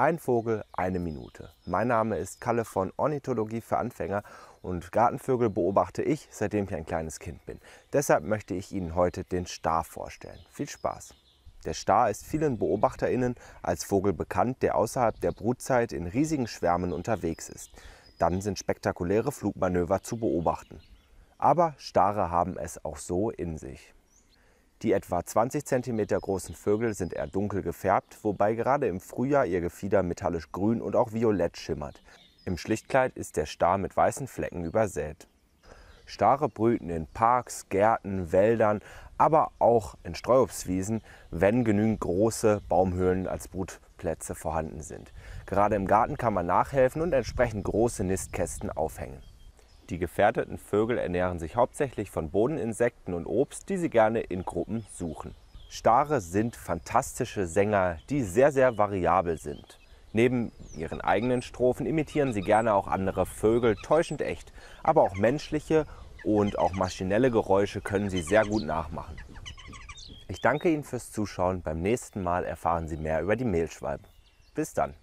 Ein Vogel, eine Minute. Mein Name ist Kalle von Ornithologie für Anfänger und Gartenvögel beobachte ich, seitdem ich ein kleines Kind bin. Deshalb möchte ich Ihnen heute den Star vorstellen. Viel Spaß! Der Star ist vielen BeobachterInnen als Vogel bekannt, der außerhalb der Brutzeit in riesigen Schwärmen unterwegs ist. Dann sind spektakuläre Flugmanöver zu beobachten. Aber Stare haben es auch so in sich. Die etwa 20 cm großen Vögel sind eher dunkel gefärbt, wobei gerade im Frühjahr ihr Gefieder metallisch grün und auch violett schimmert. Im Schlichtkleid ist der Star mit weißen Flecken übersät. Stare brüten in Parks, Gärten, Wäldern, aber auch in Streuobstwiesen, wenn genügend große Baumhöhlen als Brutplätze vorhanden sind. Gerade im Garten kann man nachhelfen und entsprechend große Nistkästen aufhängen. Die gefährdeten Vögel ernähren sich hauptsächlich von Bodeninsekten und Obst, die sie gerne in Gruppen suchen. Stare sind fantastische Sänger, die sehr, sehr variabel sind. Neben ihren eigenen Strophen imitieren sie gerne auch andere Vögel, täuschend echt. Aber auch menschliche und auch maschinelle Geräusche können sie sehr gut nachmachen. Ich danke Ihnen fürs Zuschauen. Beim nächsten Mal erfahren Sie mehr über die Mehlschwalben. Bis dann.